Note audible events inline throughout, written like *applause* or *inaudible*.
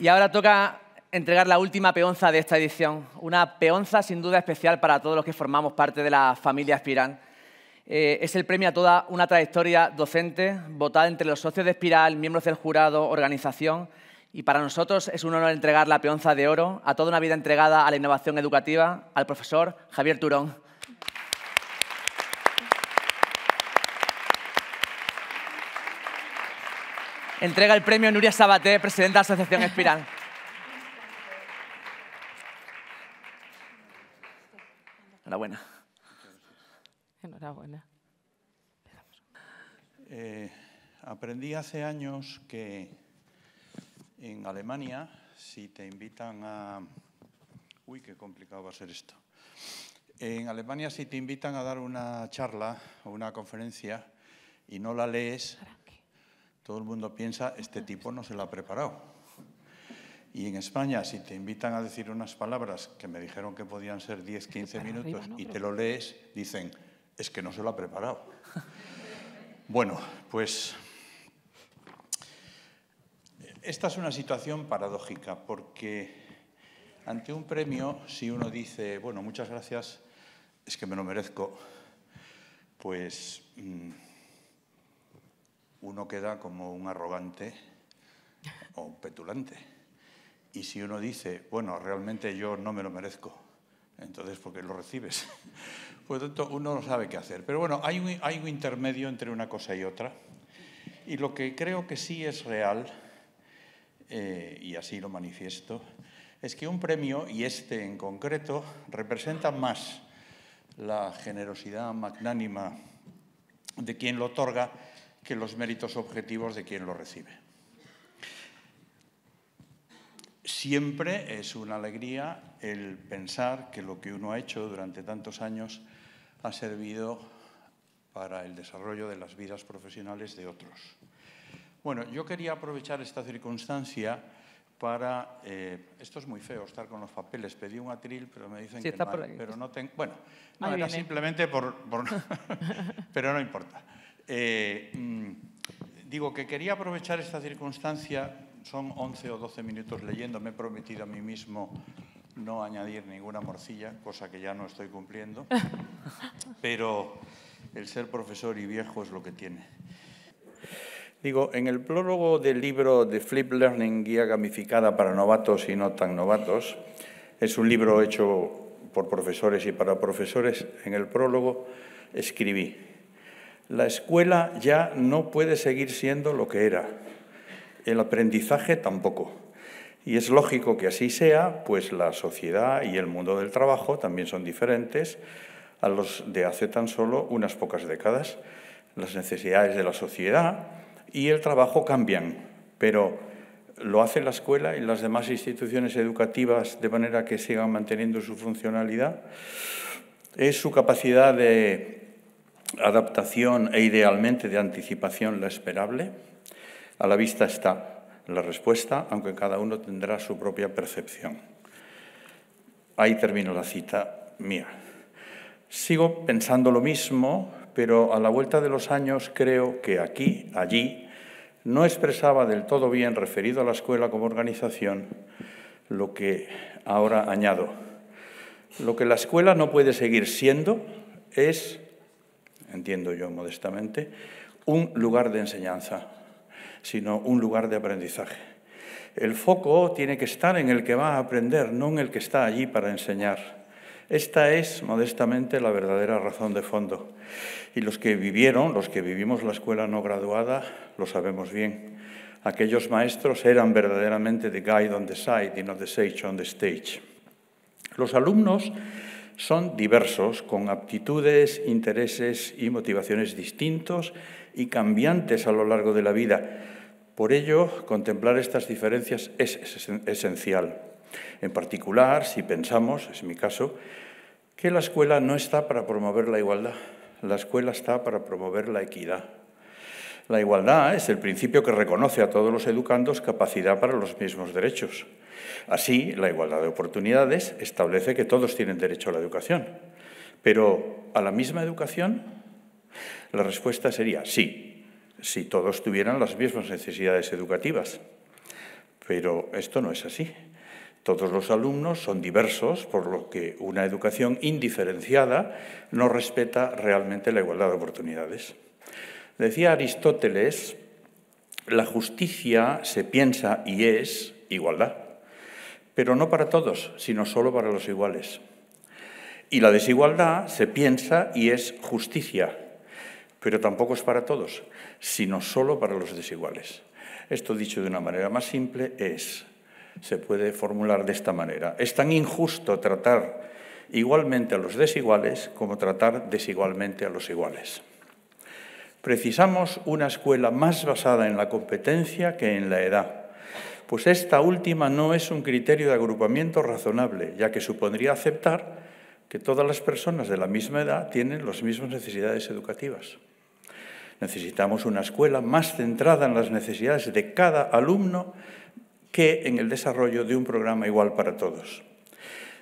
Y ahora toca entregar la última peonza de esta edición, una peonza sin duda especial para todos los que formamos parte de la familia Espiral. Eh, es el premio a toda una trayectoria docente, votada entre los socios de Espiral, miembros del jurado, organización, y para nosotros es un honor entregar la peonza de oro a toda una vida entregada a la innovación educativa, al profesor Javier Turón. Entrega el premio Nuria Sabaté, presidenta de la Asociación Espiral. Enhorabuena. Enhorabuena. Eh, aprendí hace años que en Alemania, si te invitan a... Uy, qué complicado va a ser esto. En Alemania, si te invitan a dar una charla o una conferencia y no la lees, todo el mundo piensa, este tipo no se lo ha preparado. Y en España, si te invitan a decir unas palabras que me dijeron que podían ser 10, 15 minutos y te lo lees, dicen, es que no se lo ha preparado. bueno, pues esta es una situación paradójica porque ante un premio, si uno dice, bueno, muchas gracias, es que me lo merezco, pues... Mm, uno queda como un arrogante o un petulante. Y si uno dice, bueno, realmente yo no me lo merezco, entonces ¿por qué lo recibes? *laughs* Por pues, uno no sabe qué hacer. Pero bueno, hay un, intermedio entre una cosa y otra. Y lo que creo que sí es real, eh, y así lo manifiesto, es que un premio, y este en concreto, representa más la generosidad magnánima de quien lo otorga que los méritos objetivos de quien lo recibe. Siempre es una alegría el pensar que lo que uno ha hecho durante tantos años ha servido para el desarrollo de las vidas profesionales de otros. Bueno, yo quería aprovechar esta circunstancia para... Eh, esto es muy feo, estar con los papeles. Pedí un atril, pero me dicen que no, pero no tengo... Bueno, era simplemente por *laughs* pero no importa. Eh, mm, digo que quería aprovechar esta circunstancia, son 11 o 12 minutos leyendo, me he prometido a mí mismo no añadir ninguna morcilla, cosa que ya no estoy cumpliendo, *laughs* pero el ser profesor y viejo es lo que tiene. Digo, en el prólogo del libro de Flip Learning, Guía Gamificada para Novatos y No Tan Novatos, es un libro hecho por profesores y para profesores, en el prólogo escribí, la escuela ya no puede seguir siendo lo que era. El aprendizaje tampoco. Y es lógico que así sea, pues la sociedad y el mundo del trabajo también son diferentes a los de hace tan solo unas pocas décadas. Las necesidades de la sociedad y el trabajo cambian, pero lo hace la escuela y las demás instituciones educativas de manera que sigan manteniendo su funcionalidad, es su capacidad de adaptación e idealmente de anticipación la esperable? A la vista está la respuesta, aunque cada uno tendrá su propia percepción. Ahí termino la cita mía. Sigo pensando lo mismo, pero a la vuelta de los años creo que aquí, allí, no expresaba del todo bien, referido a la escuela como organización, lo que ahora añado. Lo que la escuela no puede seguir siendo es entiendo yo modestamente, un lugar de enseñanza, sino un lugar de aprendizaje. El foco tiene que estar en el que va a aprender, no en el que está allí para enseñar. Esta es, modestamente, la verdadera razón de fondo. Y los que vivieron, los que vivimos la escuela no graduada, lo sabemos bien. Aquellos maestros eran verdaderamente the guide on the side y no the sage on the stage. Los alumnos son diversos, con aptitudes, intereses y motivaciones distintos y cambiantes a lo largo de la vida. Por ello, contemplar estas diferencias es esencial. En particular, si pensamos, es mi caso, que la escuela no está para promover la igualdad, la escuela está para promover la equidad, la igualdad es el principio que reconoce a todos los educandos capacidad para los mismos derechos. Así, la igualdad de oportunidades establece que todos tienen derecho a la educación. Pero, ¿a la misma educación? La respuesta sería sí, si todos tuvieran las mismas necesidades educativas. Pero esto no es así. Todos los alumnos son diversos, por lo que una educación indiferenciada no respeta realmente la igualdad de oportunidades. Decía Aristóteles, la justicia se piensa y es igualdad, pero no para todos, sino solo para los iguales. Y la desigualdad se piensa y es justicia, pero tampoco es para todos, sino solo para los desiguales. Esto dicho de una manera más simple es, se puede formular de esta manera, es tan injusto tratar igualmente a los desiguales como tratar desigualmente a los iguales. Precisamos una escuela más basada en la competencia que en la edad, pues esta última no es un criterio de agrupamiento razonable, ya que supondría aceptar que todas las personas de la misma edad tienen las mismas necesidades educativas. Necesitamos una escuela más centrada en las necesidades de cada alumno que en el desarrollo de un programa igual para todos.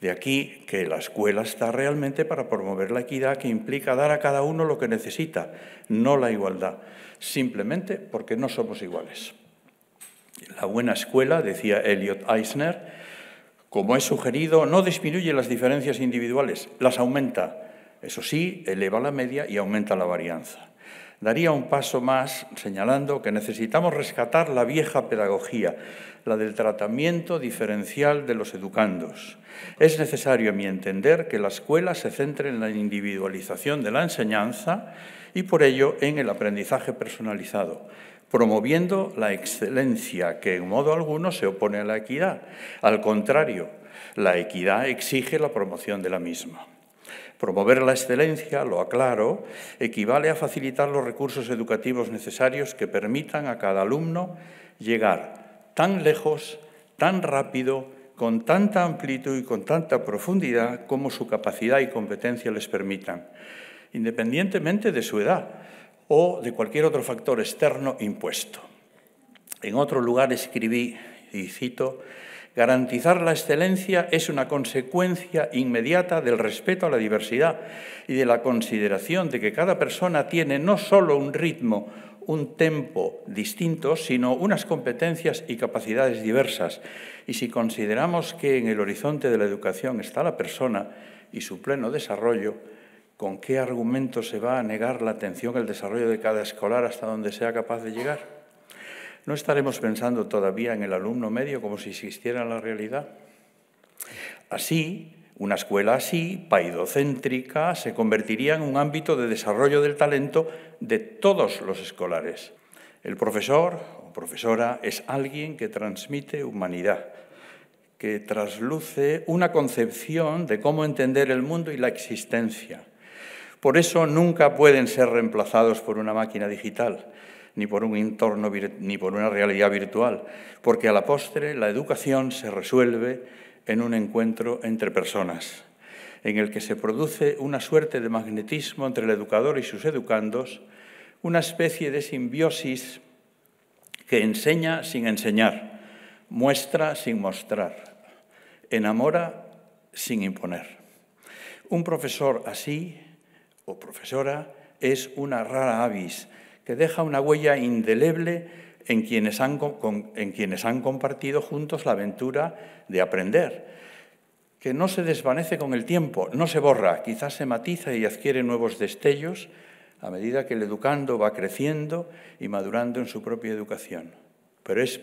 De aquí que la escuela está realmente para promover la equidad que implica dar a cada uno lo que necesita, no la igualdad, simplemente porque no somos iguales. La buena escuela, decía Elliot Eisner, como he sugerido, no disminuye las diferencias individuales, las aumenta. Eso sí, eleva la media y aumenta la varianza daría un paso más señalando que necesitamos rescatar la vieja pedagogía, la del tratamiento diferencial de los educandos. Es necesario, a mi entender, que la escuela se centre en la individualización de la enseñanza y por ello en el aprendizaje personalizado promoviendo la excelencia, que en modo alguno se opone a la equidad. Al contrario, la equidad exige la promoción de la misma. Promover la excelencia, lo aclaro, equivale a facilitar los recursos educativos necesarios que permitan a cada alumno llegar tan lejos, tan rápido, con tanta amplitud y con tanta profundidad como su capacidad y competencia les permitan, independientemente de su edad o de cualquier otro factor externo impuesto. En otro lugar escribí, y cito, Garantizar la excelencia es una consecuencia inmediata del respeto a la diversidad y de la consideración de que cada persona tiene no solo un ritmo, un tempo distinto, sino unas competencias y capacidades diversas. Y si consideramos que en el horizonte de la educación está la persona y su pleno desarrollo, ¿con qué argumento se va a negar la atención al desarrollo de cada escolar hasta donde sea capaz de llegar? ¿No estaremos pensando todavía en el alumno medio como si existiera la realidad? Así, una escuela así, paidocéntrica, se convertiría en un ámbito de desarrollo del talento de todos los escolares. El profesor o profesora es alguien que transmite humanidad, que trasluce una concepción de cómo entender el mundo y la existencia. Por eso nunca pueden ser reemplazados por una máquina digital ni por un entorno, ni por una realidad virtual, porque a la postre la educación se resuelve en un encuentro entre personas, en el que se produce una suerte de magnetismo entre el educador y sus educandos, una especie de simbiosis que enseña sin enseñar, muestra sin mostrar, enamora sin imponer. Un profesor así, o profesora, es una rara avis, que deja una huella indeleble en quienes han, en quienes han compartido juntos la aventura de aprender, que no se desvanece con el tiempo, no se borra, quizás se matiza y adquiere nuevos destellos a medida que el educando va creciendo y madurando en su propia educación. Pero es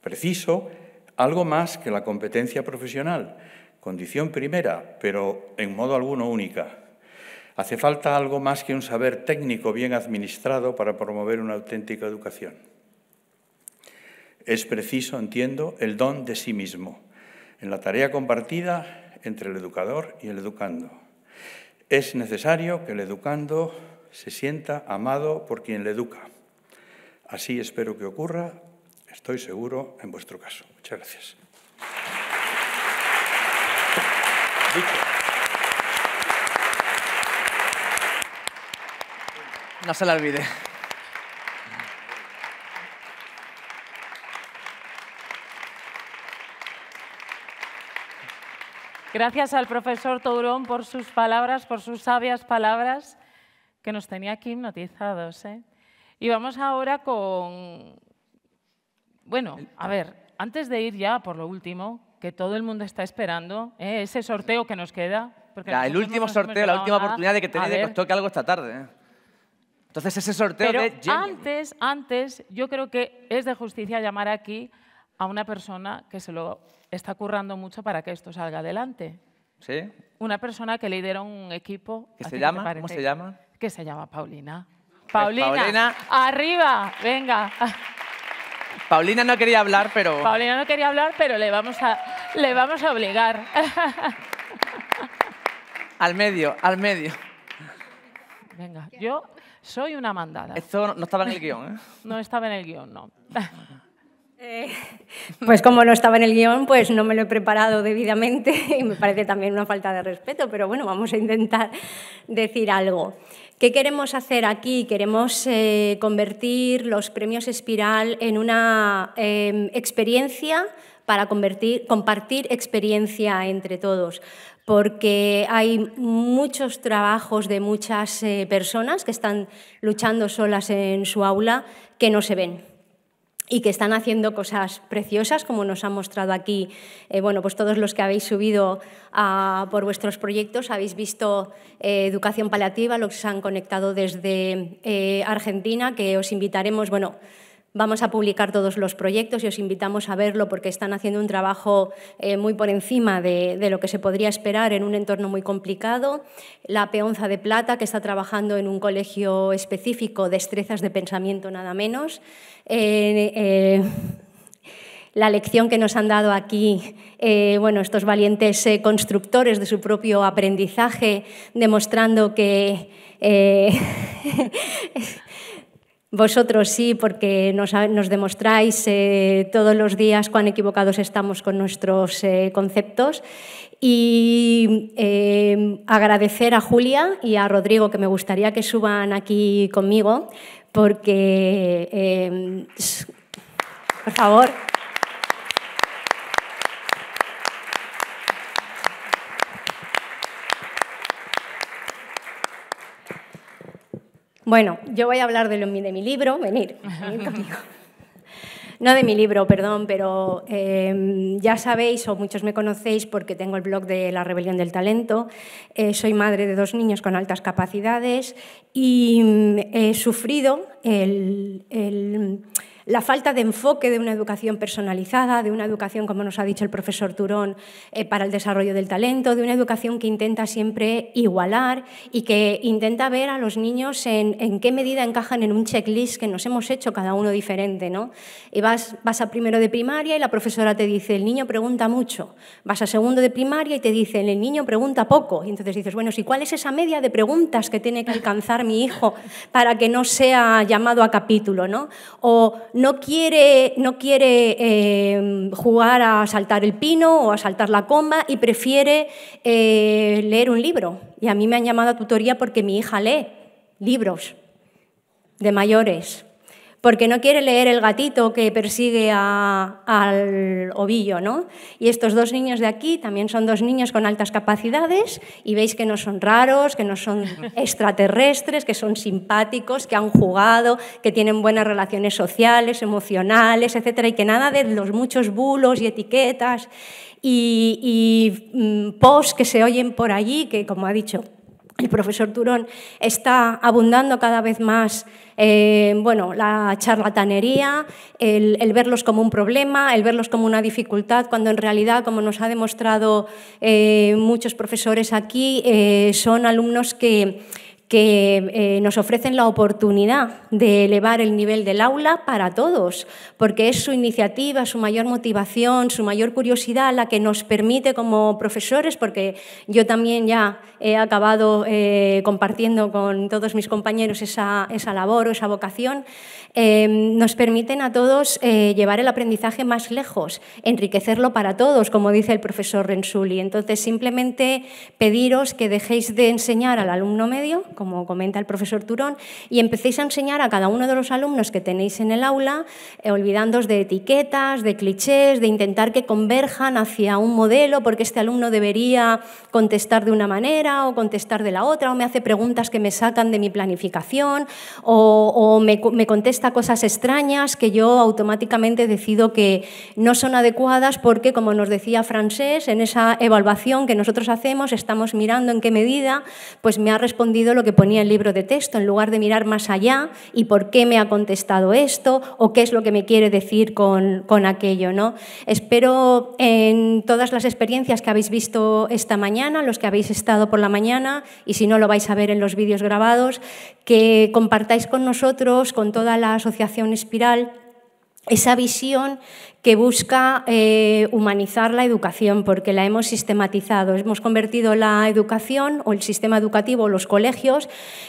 preciso algo más que la competencia profesional, condición primera, pero en modo alguno única. Hace falta algo más que un saber técnico bien administrado para promover una auténtica educación. Es preciso, entiendo, el don de sí mismo, en la tarea compartida entre el educador y el educando. Es necesario que el educando se sienta amado por quien le educa. Así espero que ocurra, estoy seguro, en vuestro caso. Muchas gracias. No se la olvide. Gracias al profesor Tourón por sus palabras, por sus sabias palabras, que nos tenía aquí hipnotizados. ¿eh? Y vamos ahora con... Bueno, a ver, antes de ir ya por lo último, que todo el mundo está esperando, ¿eh? ese sorteo que nos queda. el último sorteo, la última oportunidad de que tenéis de que toque algo esta tarde. ¿eh? Entonces ese sorteo Pero antes, antes, yo creo que es de justicia llamar aquí a una persona que se lo está currando mucho para que esto salga adelante. ¿Sí? Una persona que lidera un equipo. se llama? ¿Cómo se llama? Que se llama Paulina. Pues Paulina, Paulina, arriba, venga. Paulina no quería hablar, pero... Paulina no quería hablar, pero le vamos a, le vamos a obligar. Al medio, al medio. Venga, yo soy una mandada. Esto no estaba en el guión, ¿eh? *laughs* No estaba en el guión, no. Eh, *laughs* pues como no estaba en el guión, pues no me lo he preparado debidamente *laughs* y me parece también una falta de respeto, pero bueno, vamos a intentar decir algo. ¿Qué queremos hacer aquí? Queremos eh, convertir los premios Espiral en una em, experiencia para compartir experiencia entre todos porque hay muchos trabajos de muchas eh, personas que están luchando solas en su aula que no se ven y que están haciendo cosas preciosas, como nos han mostrado aquí. Eh, bueno, pues todos los que habéis subido por vuestros proyectos habéis visto eh, educación paliativa, los que se han conectado desde Argentina, que os invitaremos, bueno, Vamos a publicar todos los proyectos y os invitamos a verlo porque están haciendo un trabajo eh, muy por encima de, lo que se podría esperar en un entorno muy complicado. La Peonza de Plata, que está trabajando en un colegio específico, destrezas de pensamiento nada menos. Eh, eh, la lección que nos han dado aquí bueno, estos valientes constructores de su propio aprendizaje, demostrando que *laughs* Vosotros sí, porque nos, demostráis eh, todos los días cuán equivocados estamos con nuestros eh, conceptos. Y eh, agradecer a Julia y a Rodrigo, que me gustaría que suban aquí conmigo, porque, por favor. Bueno, yo voy a hablar de, mi libro, venir, venir conmigo. No de mi libro, perdón, pero em, ya sabéis o muchos me conocéis porque tengo el blog de La Rebelión del Talento. Eh, soy madre de dos niños con altas capacidades y mm, he sufrido el la falta de enfoque de una educación personalizada, de una educación, como nos ha dicho el profesor Turón, eh, para el desarrollo del talento, de una educación que intenta siempre igualar y que intenta ver a los niños en, qué medida encajan en un checklist que nos hemos hecho cada uno diferente. ¿no? Y vas, vas a primero de primaria y la profesora te dice, el niño pregunta mucho. Vas a segundo de primaria y te dice el niño pregunta poco. Y entonces dices, bueno, ¿y cuál es esa media de preguntas que tiene que alcanzar mi hijo para que no sea llamado a capítulo? ¿no? O no quiere, no quiere em, jugar a saltar el pino o a saltar la comba y prefiere eh, leer un libro. Y a mí me han llamado a tutoría porque mi hija lee libros de mayores porque no quiere leer el gatito que persigue al ovillo, ¿no? Y estos dos niños de aquí también son dos niños con altas capacidades y veis que no son raros, que no son *laughs* extraterrestres, que son simpáticos, que han jugado, que tienen buenas relaciones sociales, emocionales, etc. y que nada de los muchos bulos y etiquetas y, y mm, posts que se oyen por allí, que como ha dicho el profesor Turón está abundando cada vez más eh, bueno, la charlatanería, el, verlos como un problema, el verlos como una dificultad, cuando en realidad, como nos ha demostrado eh, muchos profesores aquí, eh, son alumnos que que eh, nos ofrecen la oportunidad de elevar el nivel del aula para todos, porque es su iniciativa, su mayor motivación, su mayor curiosidad la que nos permite como profesores, porque yo también ya he acabado eh, compartiendo con todos mis compañeros esa, esa labor o esa vocación, Em, nos permiten a todos eh, llevar el aprendizaje más lejos, enriquecerlo para todos, como dice el profesor Rensuli. Entonces, simplemente pediros que dejéis de enseñar al alumno medio, como comenta el profesor Turón, y empecéis a enseñar a cada uno de los alumnos que tenéis en el aula, eh, olvidándoos de etiquetas, de clichés, de intentar que converjan hacia un modelo, porque este alumno debería contestar de una manera o contestar de la otra, o me hace preguntas que me sacan de mi planificación, o, me, me contesta cosas extrañas que yo automáticamente decido que no son adecuadas porque, como nos decía Francés, en esa evaluación que nosotros hacemos estamos mirando en qué medida pues me ha respondido lo que ponía el libro de texto, en lugar de mirar más allá y por qué me ha contestado esto o qué es lo que me quiere decir con, con aquello. ¿no? Espero en todas las experiencias que habéis visto esta mañana, los que habéis estado por la mañana y si no lo vais a ver en los vídeos grabados, que compartáis con nosotros, con toda la asociación espiral, esa visión que busca eh, humanizar la educación, porque la hemos sistematizado. Hemos convertido la educación o el sistema educativo, los colegios,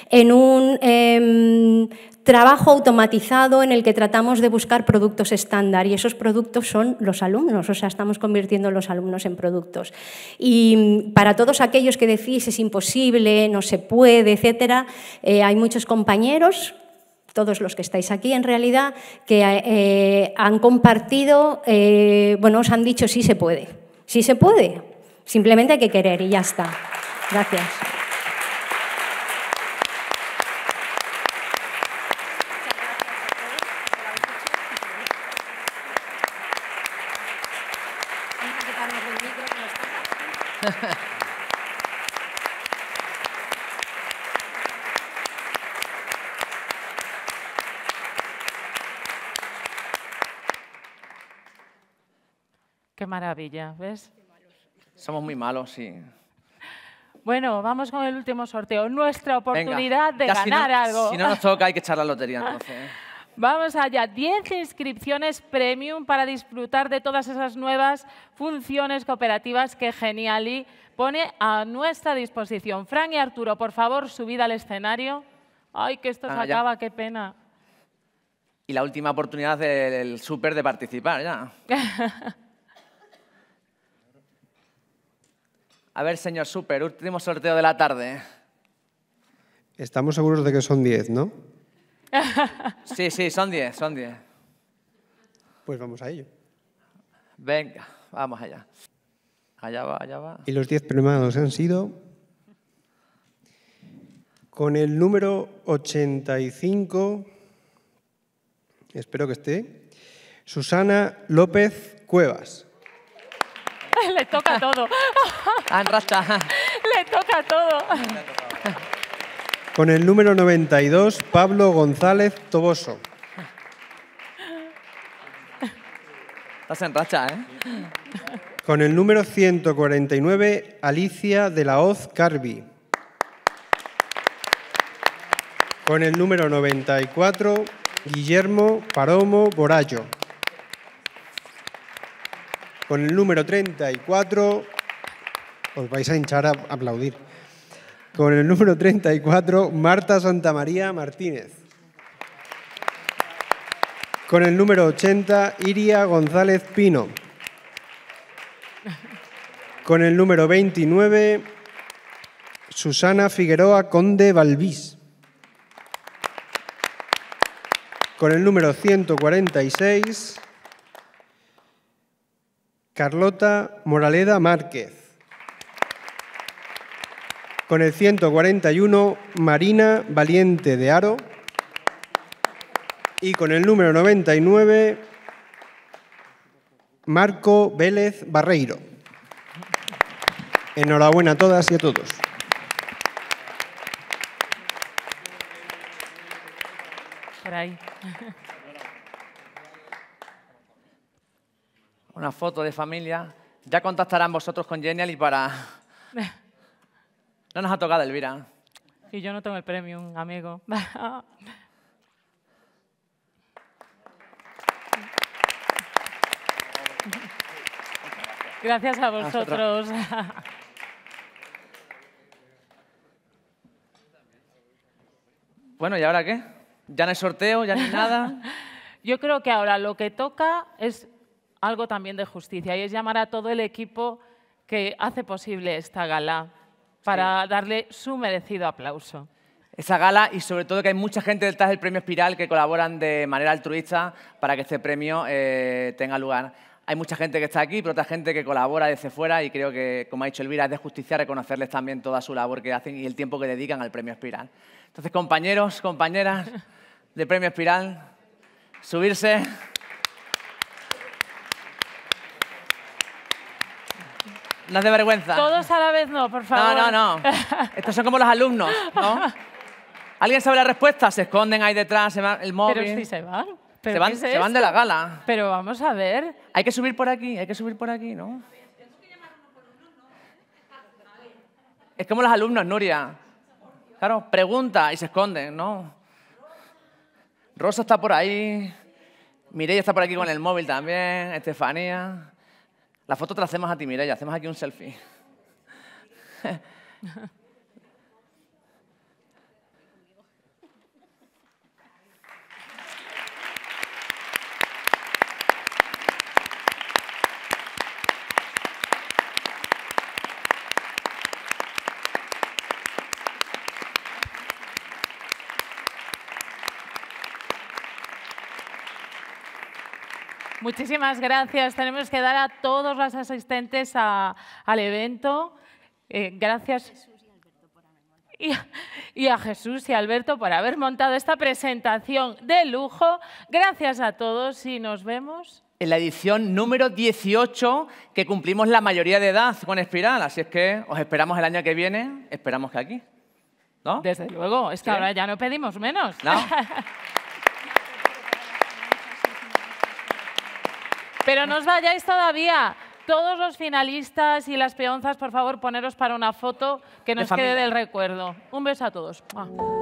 en un em, trabajo automatizado en el que tratamos de buscar productos estándar y esos productos son los alumnos, o sea, estamos convirtiendo los alumnos en productos. Y mm, para todos aquellos que decís es imposible, no se puede, etcétera, eh, hay muchos compañeros todos los que estáis aquí, en realidad, que eh, han compartido, eh, bueno, os han dicho sí se puede. Sí se puede. Simplemente hay que querer y ya está. Gracias. maravilla, ¿ves? Somos muy malos, sí. Bueno, vamos con el último sorteo. Nuestra oportunidad de ganar algo. Si no nos toca, hay que echar la lotería entonces. ¿eh? *laughs* Vamos allá, 10 inscripciones premium para disfrutar de todas esas nuevas funciones cooperativas que Geniali pone a nuestra disposición. Fran y Arturo, por favor, subid al escenario. Ay, que esto se ah, acaba, qué pena. Y la última oportunidad del súper de participar, ya. *laughs* A ver, señor Super, último sorteo de la tarde. ¿eh? Estamos seguros de que son 10, ¿no? *laughs* sí, sí, son 10, son 10. Pues vamos a ello. Venga, vamos allá. Allá va, allá va. Y los 10 premiados han sido con el número 85, espero que esté, Susana López Cuevas. *laughs* Le toca todo racha, Le toca todo. Con el número 92, Pablo González Toboso. Estás en racha, ¿eh? Con el número 149, Alicia de la Hoz Carvi. Con el número 94, Guillermo Paromo Borallo. Con el número 34, os vais a hinchar a aplaudir. Con el número 34, Marta Santamaría Martínez. Con el número 80, Iria González Pino. Con el número 29, Susana Figueroa Conde Balbís. Con el número 146, Carlota Moraleda Márquez. Con el 141, Marina Valiente de Aro. Y con el número 99, Marco Vélez Barreiro. Enhorabuena a todas y a todos. ahí. *laughs* Una foto de familia. Ya contactarán vosotros con Genial y para *laughs* No nos ha tocado, Elvira. Y yo no tengo el premio, amigo. *laughs* Gracias a vosotros. *laughs* Bueno, ¿y ahora qué? ¿Ya no hay sorteo? ¿Ya no hay nada? *laughs* Yo creo que ahora lo que toca es algo también de justicia y es llamar a todo el equipo que hace posible esta gala para darle su merecido aplauso. Esa gala y sobre todo que hay mucha gente detrás del premio Espiral que colaboran de manera altruista para que este premio eh, tenga lugar. Hay mucha gente que está aquí, pero otra gente que colabora desde fuera y creo que, como ha dicho Elvira, es de justicia reconocerles también toda su labor que hacen y el tiempo que dedican al premio Espiral. Entonces, compañeros, compañeras de premio Espiral, subirse. No de vergüenza. Todos a la vez no, por favor. No, no, no. *laughs* Estos son como los alumnos, ¿no? ¿Alguien sabe la respuesta? Se esconden ahí detrás, el móvil. Pero sí se van. se van, se van de la gala. Pero vamos a ver. Hay que subir por aquí, hay que subir por aquí, ¿no? Es como los alumnos, Nuria. Claro, pregunta y se esconden, ¿no? Rosa está por ahí. Mireia está por aquí con el móvil también. Estefanía. La foto te la hacemos a ti, Mireya. Hacemos aquí un selfie. *laughs* Muchísimas gracias. Tenemos que dar a todos los asistentes a, al evento. Eh, gracias. Y, a Jesús y Alberto por haber montado esta presentación de lujo. Gracias a todos y nos vemos. En la edición número 18, que cumplimos la mayoría de edad con Espiral, así es que os esperamos el año que viene, esperamos que aquí. ¿No? Desde luego, es que ahora ya no pedimos menos. ¿No? *laughs* Pero no os vayáis todavía. Todos los finalistas y las peonzas, por favor, poneros para una foto que nos quede del recuerdo. Un beso a todos.